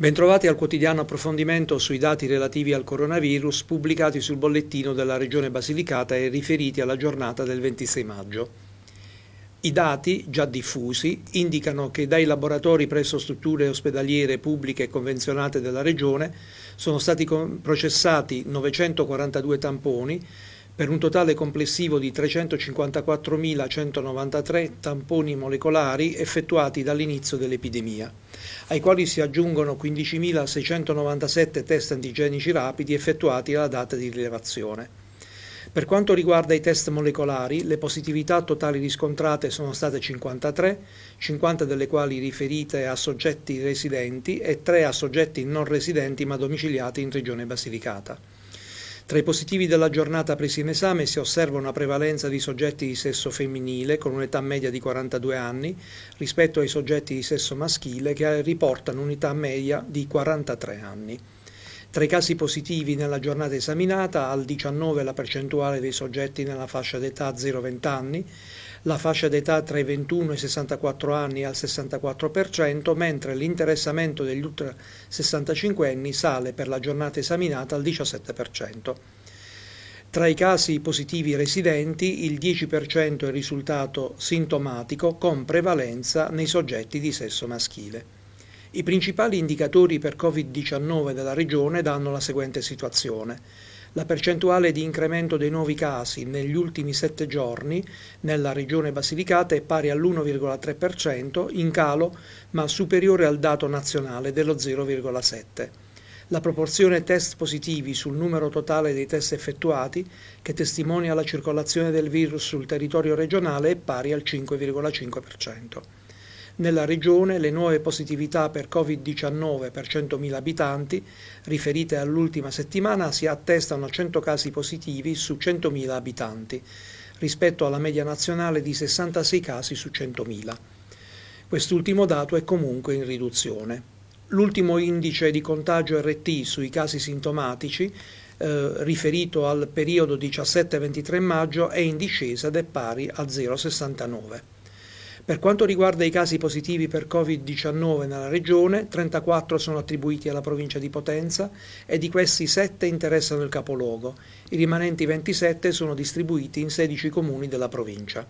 Bentrovati al quotidiano approfondimento sui dati relativi al coronavirus pubblicati sul bollettino della Regione Basilicata e riferiti alla giornata del 26 maggio. I dati, già diffusi, indicano che dai laboratori presso strutture ospedaliere pubbliche e convenzionate della Regione sono stati processati 942 tamponi per un totale complessivo di 354.193 tamponi molecolari effettuati dall'inizio dell'epidemia, ai quali si aggiungono 15.697 test antigenici rapidi effettuati alla data di rilevazione. Per quanto riguarda i test molecolari, le positività totali riscontrate sono state 53, 50 delle quali riferite a soggetti residenti e 3 a soggetti non residenti ma domiciliati in Regione Basilicata. Tra i positivi della giornata presi in esame si osserva una prevalenza di soggetti di sesso femminile con un'età media di 42 anni rispetto ai soggetti di sesso maschile che riportano un'età media di 43 anni. Tra i casi positivi nella giornata esaminata, al 19 la percentuale dei soggetti nella fascia d'età 0-20 anni, la fascia d'età tra i 21 e i 64 anni è al 64%, mentre l'interessamento degli ultra 65 anni sale per la giornata esaminata al 17%. Tra i casi positivi residenti il 10% è risultato sintomatico con prevalenza nei soggetti di sesso maschile. I principali indicatori per Covid-19 della regione danno la seguente situazione. La percentuale di incremento dei nuovi casi negli ultimi sette giorni nella regione Basilicata è pari all'1,3%, in calo ma superiore al dato nazionale dello 0,7%. La proporzione test positivi sul numero totale dei test effettuati, che testimonia la circolazione del virus sul territorio regionale, è pari al 5,5%. Nella regione le nuove positività per Covid-19 per 100.000 abitanti, riferite all'ultima settimana, si attestano a 100 casi positivi su 100.000 abitanti, rispetto alla media nazionale di 66 casi su 100.000. Quest'ultimo dato è comunque in riduzione. L'ultimo indice di contagio RT sui casi sintomatici, eh, riferito al periodo 17-23 maggio, è in discesa ed è pari a 0,69. Per quanto riguarda i casi positivi per Covid-19 nella regione, 34 sono attribuiti alla provincia di Potenza e di questi 7 interessano il capoluogo. I rimanenti 27 sono distribuiti in 16 comuni della provincia.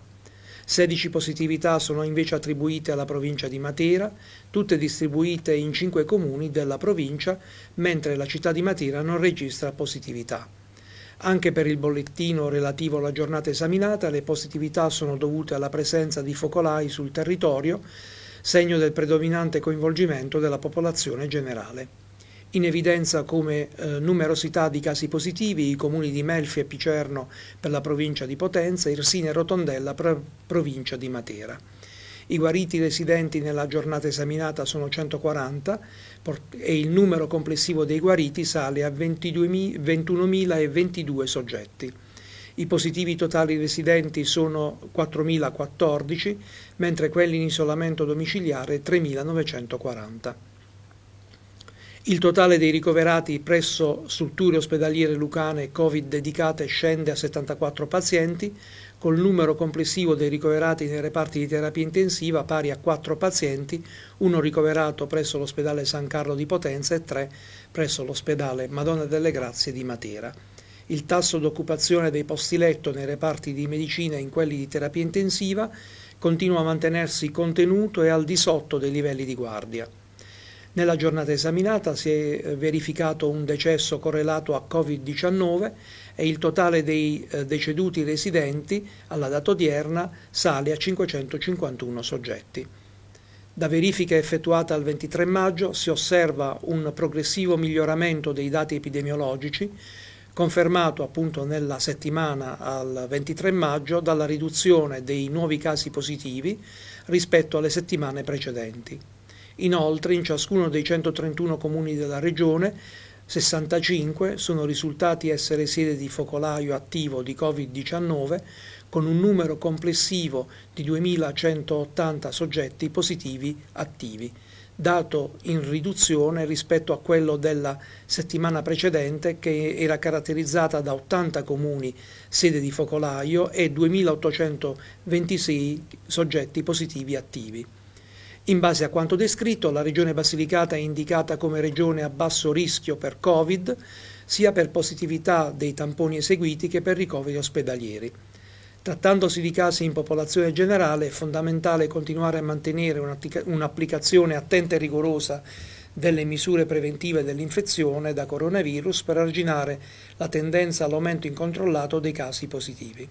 16 positività sono invece attribuite alla provincia di Matera, tutte distribuite in 5 comuni della provincia, mentre la città di Matera non registra positività. Anche per il bollettino relativo alla giornata esaminata le positività sono dovute alla presenza di focolai sul territorio, segno del predominante coinvolgimento della popolazione generale. In evidenza come eh, numerosità di casi positivi i comuni di Melfi e Picerno per la provincia di Potenza, Irsina e Rotondella per la provincia di Matera. I guariti residenti nella giornata esaminata sono 140 e il numero complessivo dei guariti sale a 21.022 soggetti. I positivi totali residenti sono 4.014, mentre quelli in isolamento domiciliare 3.940. Il totale dei ricoverati presso strutture ospedaliere lucane Covid dedicate scende a 74 pazienti, col numero complessivo dei ricoverati nei reparti di terapia intensiva pari a 4 pazienti, uno ricoverato presso l'ospedale San Carlo di Potenza e 3 presso l'ospedale Madonna delle Grazie di Matera. Il tasso d'occupazione dei posti letto nei reparti di medicina e in quelli di terapia intensiva continua a mantenersi contenuto e al di sotto dei livelli di guardia. Nella giornata esaminata si è eh, verificato un decesso correlato a Covid-19 e il totale dei eh, deceduti residenti alla data odierna sale a 551 soggetti. Da verifica effettuata il 23 maggio si osserva un progressivo miglioramento dei dati epidemiologici, confermato appunto nella settimana al 23 maggio dalla riduzione dei nuovi casi positivi rispetto alle settimane precedenti. Inoltre in ciascuno dei 131 comuni della regione 65 sono risultati essere sede di focolaio attivo di Covid-19 con un numero complessivo di 2.180 soggetti positivi attivi, dato in riduzione rispetto a quello della settimana precedente che era caratterizzata da 80 comuni sede di focolaio e 2.826 soggetti positivi attivi. In base a quanto descritto, la regione Basilicata è indicata come regione a basso rischio per Covid, sia per positività dei tamponi eseguiti che per ricoveri ospedalieri. Trattandosi di casi in popolazione generale, è fondamentale continuare a mantenere un'applicazione attenta e rigorosa delle misure preventive dell'infezione da coronavirus per arginare la tendenza all'aumento incontrollato dei casi positivi.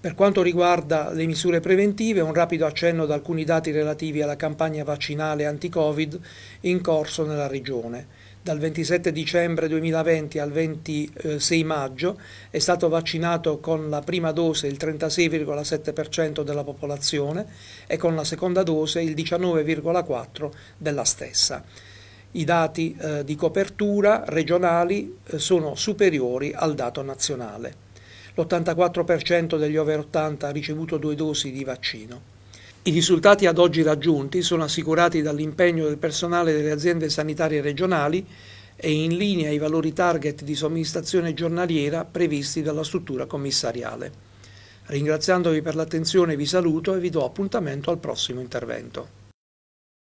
Per quanto riguarda le misure preventive, un rapido accenno ad alcuni dati relativi alla campagna vaccinale anti-Covid in corso nella Regione. Dal 27 dicembre 2020 al 26 maggio è stato vaccinato con la prima dose il 36,7% della popolazione e con la seconda dose il 19,4% della stessa. I dati eh, di copertura regionali eh, sono superiori al dato nazionale l'84% degli over 80 ha ricevuto due dosi di vaccino. I risultati ad oggi raggiunti sono assicurati dall'impegno del personale delle aziende sanitarie regionali e in linea ai valori target di somministrazione giornaliera previsti dalla struttura commissariale. Ringraziandovi per l'attenzione vi saluto e vi do appuntamento al prossimo intervento.